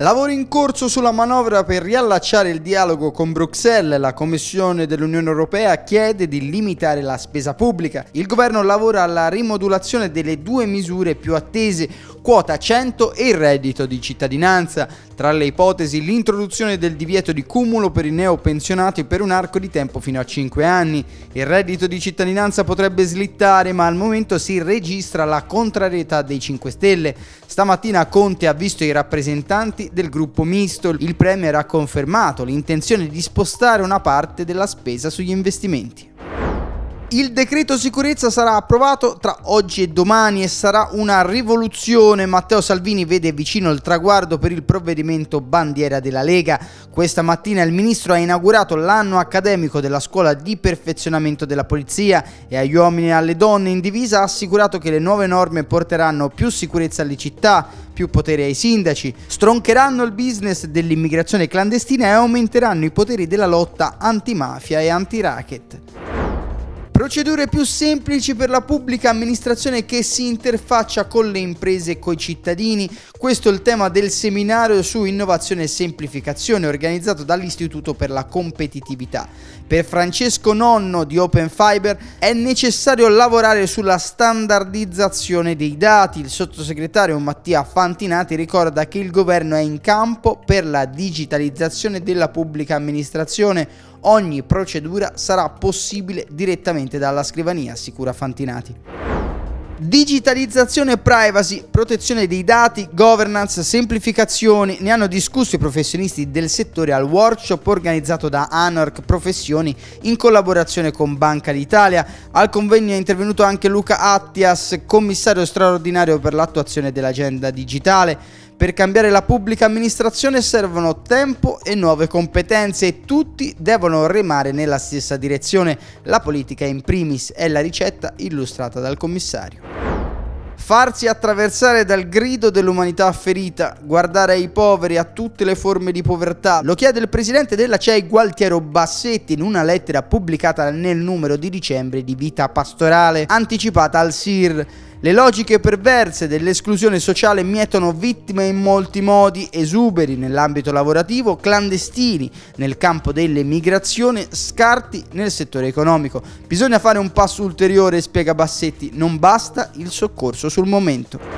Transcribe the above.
Lavori in corso sulla manovra per riallacciare il dialogo con Bruxelles. La Commissione dell'Unione Europea chiede di limitare la spesa pubblica. Il governo lavora alla rimodulazione delle due misure più attese, quota 100 e il reddito di cittadinanza. Tra le ipotesi l'introduzione del divieto di cumulo per i neopensionati per un arco di tempo fino a 5 anni. Il reddito di cittadinanza potrebbe slittare, ma al momento si registra la contrarietà dei 5 Stelle. Stamattina Conte ha visto i rappresentanti del gruppo misto. Il Premier ha confermato l'intenzione di spostare una parte della spesa sugli investimenti. Il decreto sicurezza sarà approvato tra oggi e domani e sarà una rivoluzione. Matteo Salvini vede vicino il traguardo per il provvedimento bandiera della Lega. Questa mattina il ministro ha inaugurato l'anno accademico della scuola di perfezionamento della polizia e agli uomini e alle donne in divisa ha assicurato che le nuove norme porteranno più sicurezza alle città, più potere ai sindaci, stroncheranno il business dell'immigrazione clandestina e aumenteranno i poteri della lotta antimafia e antiracket. Procedure più semplici per la pubblica amministrazione che si interfaccia con le imprese e coi cittadini. Questo è il tema del seminario su innovazione e semplificazione organizzato dall'Istituto per la competitività. Per Francesco Nonno di Open Fiber è necessario lavorare sulla standardizzazione dei dati. Il sottosegretario Mattia Fantinati ricorda che il governo è in campo per la digitalizzazione della pubblica amministrazione ogni procedura sarà possibile direttamente dalla scrivania, assicura Fantinati. Digitalizzazione e privacy, protezione dei dati, governance, semplificazioni, ne hanno discusso i professionisti del settore al workshop organizzato da Anarch Professioni in collaborazione con Banca d'Italia. Al convegno è intervenuto anche Luca Attias, commissario straordinario per l'attuazione dell'agenda digitale. Per cambiare la pubblica amministrazione servono tempo e nuove competenze e tutti devono remare nella stessa direzione. La politica in primis è la ricetta illustrata dal commissario. Farsi attraversare dal grido dell'umanità ferita, guardare ai poveri, a tutte le forme di povertà, lo chiede il presidente della CEI Gualtiero Bassetti in una lettera pubblicata nel numero di dicembre di Vita Pastorale, anticipata al SIR. Le logiche perverse dell'esclusione sociale mietono vittime in molti modi, esuberi nell'ambito lavorativo, clandestini nel campo dell'emigrazione, scarti nel settore economico. Bisogna fare un passo ulteriore, spiega Bassetti, non basta il soccorso sul momento.